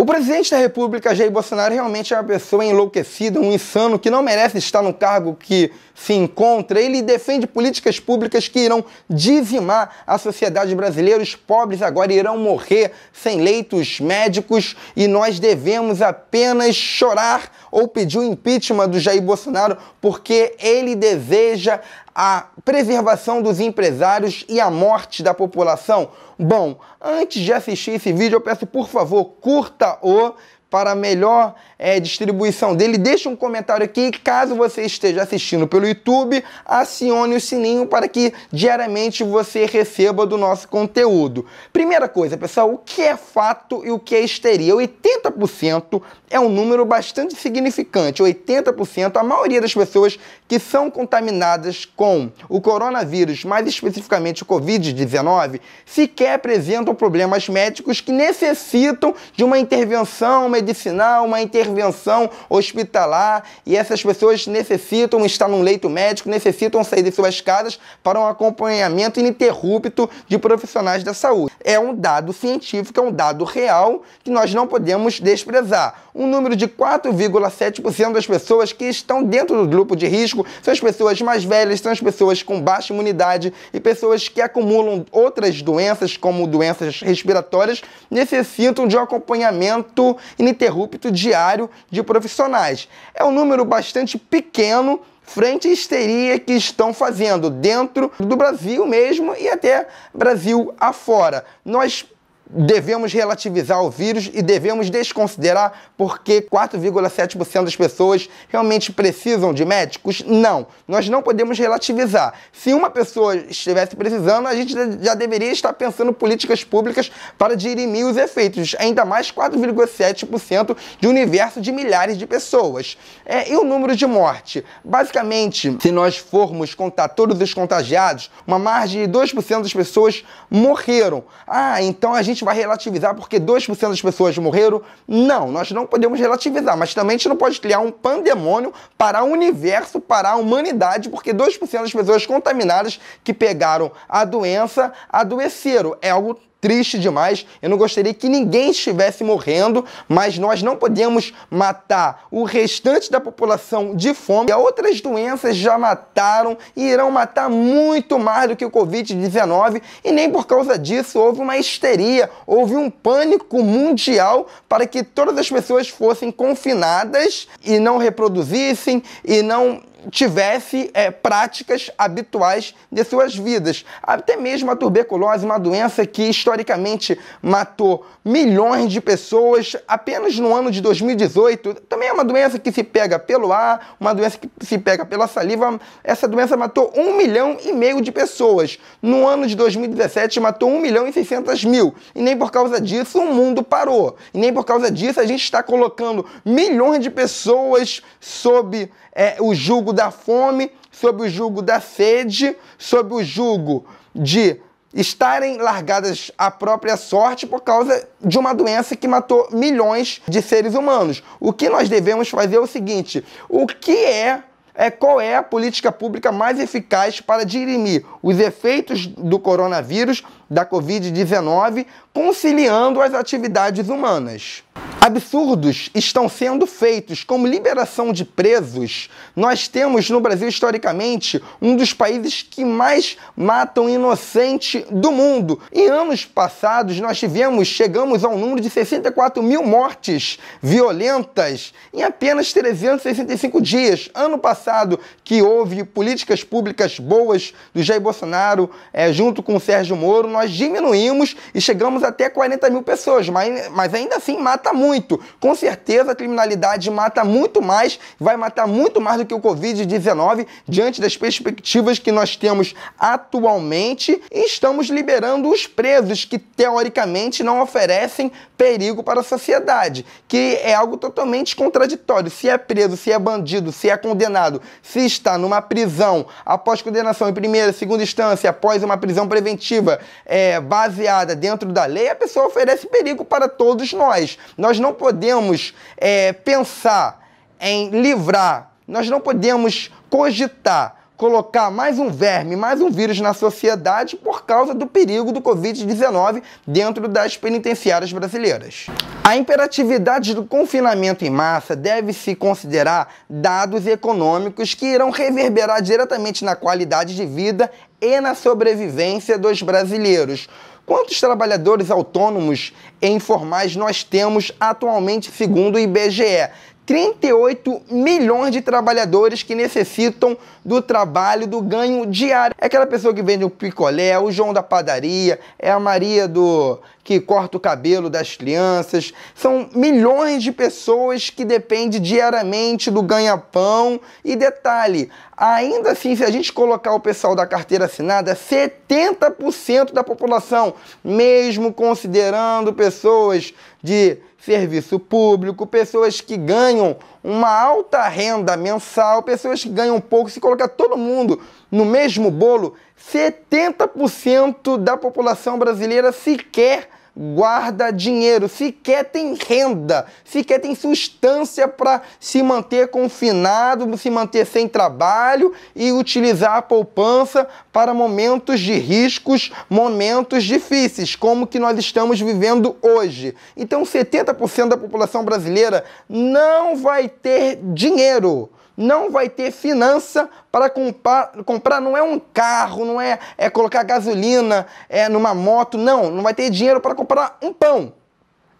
O presidente da República, Jair Bolsonaro, realmente é uma pessoa enlouquecida, um insano que não merece estar no cargo que se encontra. Ele defende políticas públicas que irão dizimar a sociedade brasileira. Os pobres agora irão morrer sem leitos médicos e nós devemos apenas chorar ou pedir o impeachment do Jair Bolsonaro porque ele deseja a preservação dos empresários e a morte da população? Bom, antes de assistir esse vídeo, eu peço por favor, curta o, para melhor é, distribuição dele, deixe um comentário aqui. Caso você esteja assistindo pelo YouTube, acione o sininho para que diariamente você receba do nosso conteúdo. Primeira coisa, pessoal, o que é fato e o que é histeria? 80% é um número bastante significante. 80%, a maioria das pessoas que são contaminadas com o coronavírus, mais especificamente o Covid-19, sequer apresentam problemas médicos que necessitam de uma intervenção, uma medicinal, uma intervenção hospitalar e essas pessoas necessitam estar num leito médico, necessitam sair de suas casas para um acompanhamento ininterrupto de profissionais da saúde. É um dado científico, é um dado real que nós não podemos desprezar. Um número de 4,7% das pessoas que estão dentro do grupo de risco são as pessoas mais velhas, são as pessoas com baixa imunidade e pessoas que acumulam outras doenças, como doenças respiratórias, necessitam de um acompanhamento ininterrupto ininterrupto diário de profissionais. É um número bastante pequeno frente à histeria que estão fazendo dentro do Brasil mesmo e até Brasil afora. Nós devemos relativizar o vírus e devemos desconsiderar porque 4,7% das pessoas realmente precisam de médicos? Não, nós não podemos relativizar. Se uma pessoa estivesse precisando, a gente já deveria estar pensando políticas públicas para dirimir os efeitos, ainda mais 4,7% de um universo de milhares de pessoas. É, e o número de morte? Basicamente, se nós formos contar todos os contagiados, uma margem de 2% das pessoas morreram. Ah, então a gente gente vai relativizar porque 2% das pessoas morreram? Não, nós não podemos relativizar, mas também a gente não pode criar um pandemônio para o universo, para a humanidade, porque 2% das pessoas contaminadas que pegaram a doença adoeceram. É algo triste demais. Eu não gostaria que ninguém estivesse morrendo, mas nós não podemos matar o restante da população de fome. E outras doenças já mataram e irão matar muito mais do que o Covid-19. E nem por causa disso houve uma histeria, houve um pânico mundial para que todas as pessoas fossem confinadas e não reproduzissem e não tivesse é, práticas habituais de suas vidas. Até mesmo a tuberculose, uma doença que historicamente matou milhões de pessoas apenas no ano de 2018. Também é uma doença que se pega pelo ar, uma doença que se pega pela saliva. Essa doença matou um milhão e meio de pessoas. No ano de 2017 matou um milhão e 600 mil. E nem por causa disso o mundo parou. E nem por causa disso a gente está colocando milhões de pessoas sob é, o jugo da fome, sob o jugo da sede, sob o jugo de estarem largadas à própria sorte por causa de uma doença que matou milhões de seres humanos. O que nós devemos fazer é o seguinte: o que é é qual é a política pública mais eficaz para dirimir os efeitos do coronavírus da Covid-19, conciliando as atividades humanas. Absurdos estão sendo feitos, como liberação de presos. Nós temos no Brasil, historicamente, um dos países que mais matam inocente do mundo. Em anos passados, nós tivemos, chegamos ao número de 64 mil mortes violentas em apenas 365 dias. Ano passado, que houve políticas públicas boas do Jair Bolsonaro, é, junto com o Sérgio Moro, nós diminuímos e chegamos até 40 mil pessoas, mas, mas ainda assim mata muito. Com certeza a criminalidade mata muito mais, vai matar muito mais do que o Covid-19 diante das perspectivas que nós temos atualmente e estamos liberando os presos que teoricamente não oferecem perigo para a sociedade, que é algo totalmente contraditório. Se é preso, se é bandido, se é condenado, se está numa prisão após condenação em primeira, segunda instância, após uma prisão preventiva, é, baseada dentro da lei, a pessoa oferece perigo para todos nós. Nós não podemos é, pensar em livrar, nós não podemos cogitar colocar mais um verme, mais um vírus na sociedade por causa do perigo do Covid-19 dentro das penitenciárias brasileiras. A imperatividade do confinamento em massa deve-se considerar dados econômicos que irão reverberar diretamente na qualidade de vida e na sobrevivência dos brasileiros. Quantos trabalhadores autônomos e informais nós temos atualmente, segundo o IBGE? 38 milhões de trabalhadores que necessitam do trabalho, do ganho diário. É aquela pessoa que vende o picolé, é o João da padaria, é a Maria do que corta o cabelo das crianças. São milhões de pessoas que dependem diariamente do ganha-pão. E detalhe, ainda assim, se a gente colocar o pessoal da carteira assinada, 70% da população, mesmo considerando pessoas de serviço público, pessoas que ganham uma alta renda mensal, pessoas que ganham pouco. Se colocar todo mundo no mesmo bolo, 70% da população brasileira sequer guarda dinheiro, sequer tem renda, sequer tem substância para se manter confinado, se manter sem trabalho e utilizar a poupança para momentos de riscos, momentos difíceis, como que nós estamos vivendo hoje. Então, 70% da população brasileira não vai ter dinheiro não vai ter finança para comprar, comprar não é um carro, não é, é colocar gasolina é numa moto, não, não vai ter dinheiro para comprar um pão.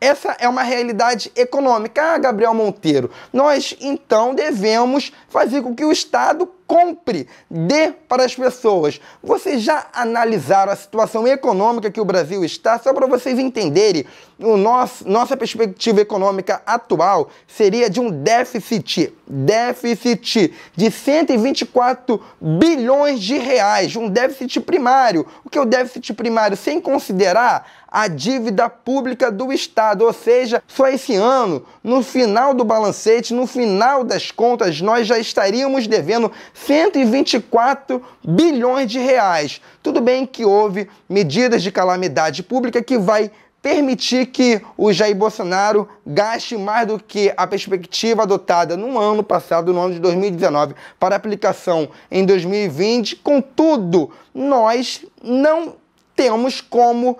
Essa é uma realidade econômica. Ah, Gabriel Monteiro, nós então devemos fazer com que o Estado compre, dê para as pessoas. Vocês já analisaram a situação econômica que o Brasil está? Só para vocês entenderem, o nosso, nossa perspectiva econômica atual seria de um déficit, déficit de 124 bilhões de reais, um déficit primário. O que é o déficit primário? Sem considerar a dívida pública do Estado. Ou seja, só esse ano, no final do balancete, no final das contas, nós já estaríamos devendo 124 bilhões de reais. Tudo bem que houve medidas de calamidade pública que vai permitir que o Jair Bolsonaro gaste mais do que a perspectiva adotada no ano passado, no ano de 2019, para aplicação em 2020. Contudo, nós não temos como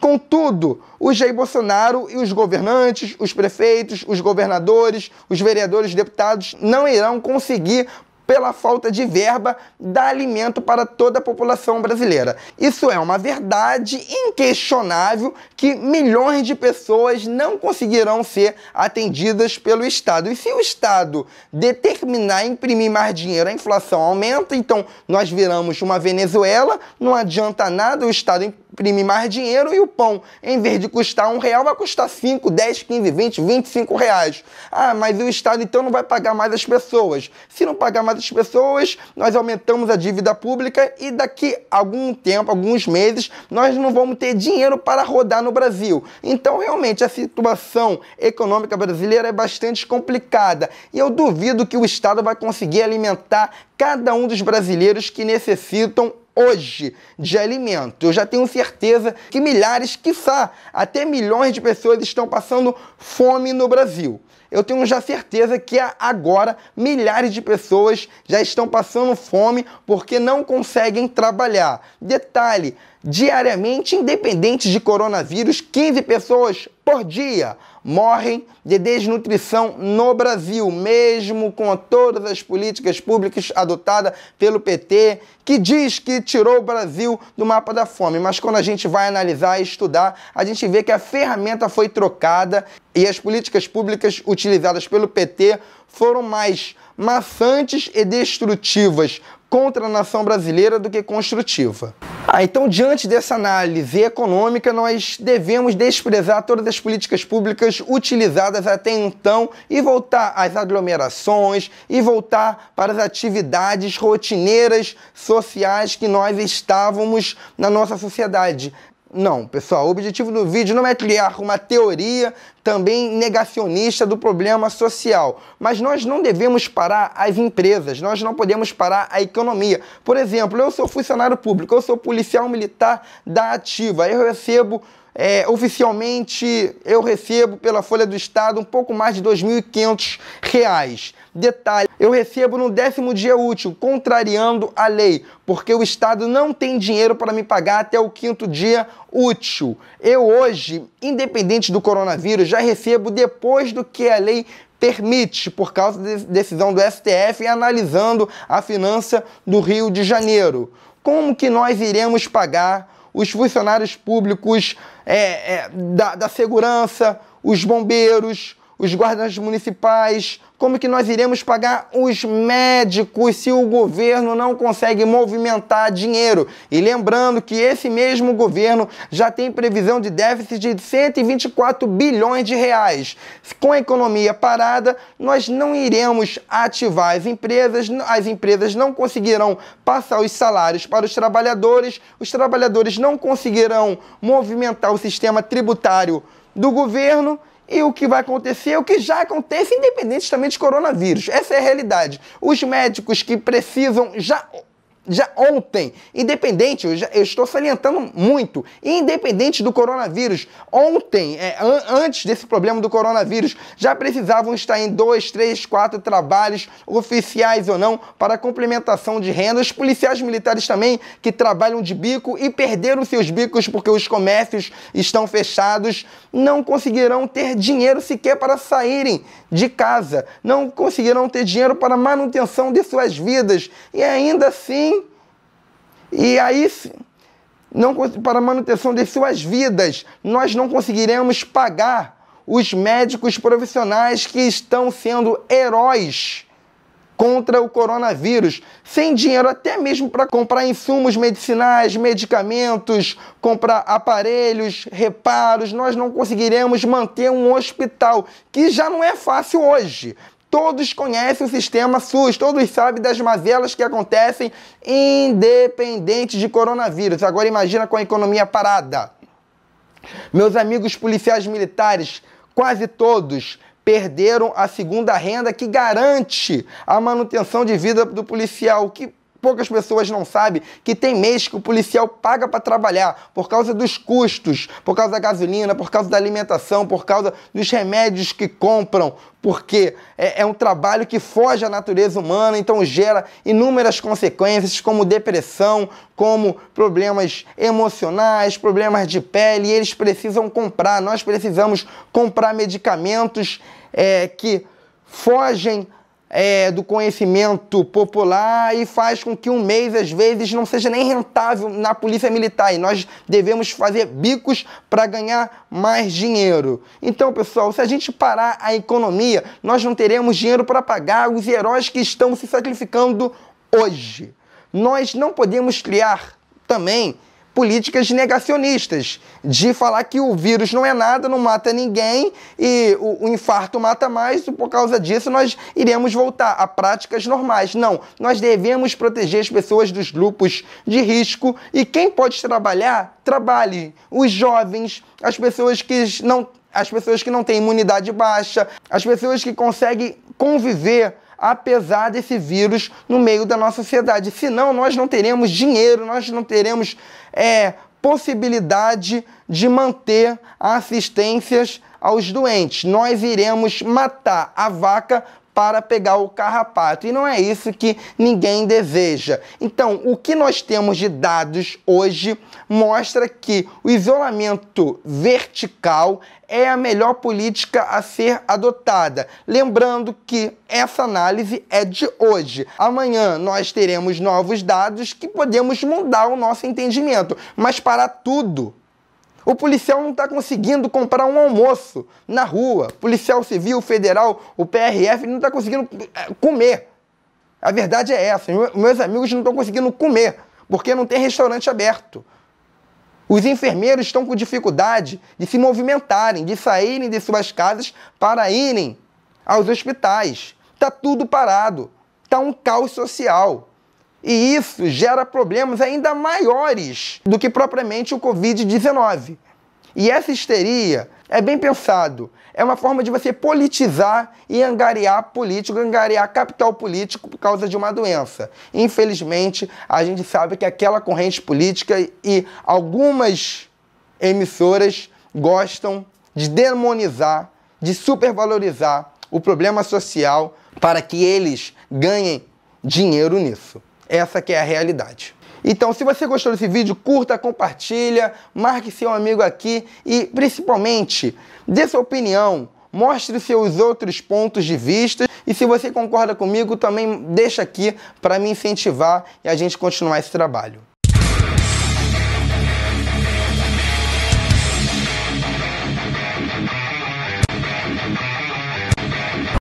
Contudo, o Jair Bolsonaro e os governantes, os prefeitos, os governadores, os vereadores, os deputados não irão conseguir pela falta de verba, dá alimento para toda a população brasileira. Isso é uma verdade inquestionável que milhões de pessoas não conseguirão ser atendidas pelo Estado. E se o Estado determinar imprimir mais dinheiro, a inflação aumenta, então nós viramos uma Venezuela, não adianta nada o Estado imprimir mais dinheiro e o pão, em vez de custar um real, vai custar 5, 10, 15, 20, 25 reais. Ah, mas o Estado então não vai pagar mais as pessoas. Se não pagar mais determinadas pessoas, nós aumentamos a dívida pública e daqui a algum tempo, alguns meses, nós não vamos ter dinheiro para rodar no Brasil. Então, realmente, a situação econômica brasileira é bastante complicada e eu duvido que o Estado vai conseguir alimentar cada um dos brasileiros que necessitam hoje de alimento. Eu já tenho certeza que milhares, quiçá até milhões de pessoas estão passando fome no Brasil eu tenho já certeza que agora milhares de pessoas já estão passando fome porque não conseguem trabalhar. Detalhe: diariamente, independente de coronavírus, 15 pessoas por dia morrem de desnutrição no Brasil, mesmo com todas as políticas públicas adotadas pelo PT, que diz que tirou o Brasil do mapa da fome. Mas quando a gente vai analisar e estudar, a gente vê que a ferramenta foi trocada e as políticas públicas utilizadas pelo PT foram mais maçantes e destrutivas contra a nação brasileira do que construtiva. Ah, então, diante dessa análise econômica, nós devemos desprezar todas as políticas públicas utilizadas até então e voltar às aglomerações e voltar para as atividades rotineiras sociais que nós estávamos na nossa sociedade. Não, pessoal, o objetivo do vídeo não é criar uma teoria também negacionista do problema social, mas nós não devemos parar as empresas, nós não podemos parar a economia. Por exemplo, eu sou funcionário público, eu sou policial militar da Ativa, eu recebo é, oficialmente eu recebo pela Folha do Estado um pouco mais de R$ 2.500. Detalhe, eu recebo no décimo dia útil, contrariando a lei, porque o Estado não tem dinheiro para me pagar até o quinto dia útil. Eu hoje, independente do coronavírus, já recebo depois do que a lei permite, por causa da de decisão do STF analisando a finança do Rio de Janeiro. Como que nós iremos pagar os funcionários públicos é, é, da, da segurança, os bombeiros, os guardas municipais, como que nós iremos pagar os médicos se o governo não consegue movimentar dinheiro? E lembrando que esse mesmo governo já tem previsão de déficit de 124 bilhões de reais. Com a economia parada, nós não iremos ativar as empresas, as empresas não conseguirão passar os salários para os trabalhadores, os trabalhadores não conseguirão movimentar o sistema tributário do governo e o que vai acontecer é o que já acontece, independente também de coronavírus. Essa é a realidade. Os médicos que precisam já já ontem, independente, eu, já, eu estou salientando muito, independente do coronavírus, ontem, é, an, antes desse problema do coronavírus, já precisavam estar em dois, três, quatro trabalhos, oficiais ou não, para complementação de rendas. Policiais militares também que trabalham de bico e perderam seus bicos porque os comércios estão fechados, não conseguirão ter dinheiro sequer para saírem de casa, não conseguirão ter dinheiro para manutenção de suas vidas e ainda assim e aí, não, para a manutenção de suas vidas, nós não conseguiremos pagar os médicos profissionais que estão sendo heróis contra o coronavírus, sem dinheiro até mesmo para comprar insumos medicinais, medicamentos, comprar aparelhos, reparos, nós não conseguiremos manter um hospital, que já não é fácil hoje. Todos conhecem o sistema SUS, todos sabem das mazelas que acontecem independente de coronavírus. Agora imagina com a economia parada. Meus amigos policiais militares, quase todos perderam a segunda renda que garante a manutenção de vida do policial, O que poucas pessoas não sabem que tem mês que o policial paga para trabalhar por causa dos custos, por causa da gasolina, por causa da alimentação, por causa dos remédios que compram, porque é, é um trabalho que foge à natureza humana, então gera inúmeras consequências, como depressão, como problemas emocionais, problemas de pele, e eles precisam comprar. Nós precisamos comprar medicamentos é, que fogem é, do conhecimento popular e faz com que um mês, às vezes, não seja nem rentável na polícia militar. E nós devemos fazer bicos para ganhar mais dinheiro. Então, pessoal, se a gente parar a economia, nós não teremos dinheiro para pagar os heróis que estão se sacrificando hoje. Nós não podemos criar também políticas negacionistas, de falar que o vírus não é nada, não mata ninguém e o, o infarto mata mais, e por causa disso nós iremos voltar a práticas normais. Não, nós devemos proteger as pessoas dos grupos de risco e quem pode trabalhar, trabalhe. Os jovens, as pessoas que não as pessoas que não têm imunidade baixa, as pessoas que conseguem conviver apesar desse vírus no meio da nossa sociedade. Senão, nós não teremos dinheiro, nós não teremos é, possibilidade de manter assistências aos doentes. Nós iremos matar a vaca para pegar o carrapato. E não é isso que ninguém deseja. Então, o que nós temos de dados hoje mostra que o isolamento vertical é a melhor política a ser adotada. Lembrando que essa análise é de hoje. Amanhã nós teremos novos dados que podemos mudar o nosso entendimento. Mas para tudo, o policial não está conseguindo comprar um almoço na rua. Policial civil, federal, o PRF não está conseguindo é, comer. A verdade é essa. Meus amigos não estão conseguindo comer porque não tem restaurante aberto. Os enfermeiros estão com dificuldade de se movimentarem, de saírem de suas casas para irem aos hospitais. Está tudo parado. Está um caos social. E isso gera problemas ainda maiores do que propriamente o Covid-19. E essa histeria é bem pensado. É uma forma de você politizar e angariar político, angariar capital político por causa de uma doença. Infelizmente, a gente sabe que aquela corrente política e algumas emissoras gostam de demonizar, de supervalorizar o problema social para que eles ganhem dinheiro nisso. Essa que é a realidade. Então, se você gostou desse vídeo, curta, compartilha, marque seu amigo aqui e, principalmente, dê sua opinião, mostre seus outros pontos de vista e se você concorda comigo, também deixa aqui para me incentivar e a gente continuar esse trabalho.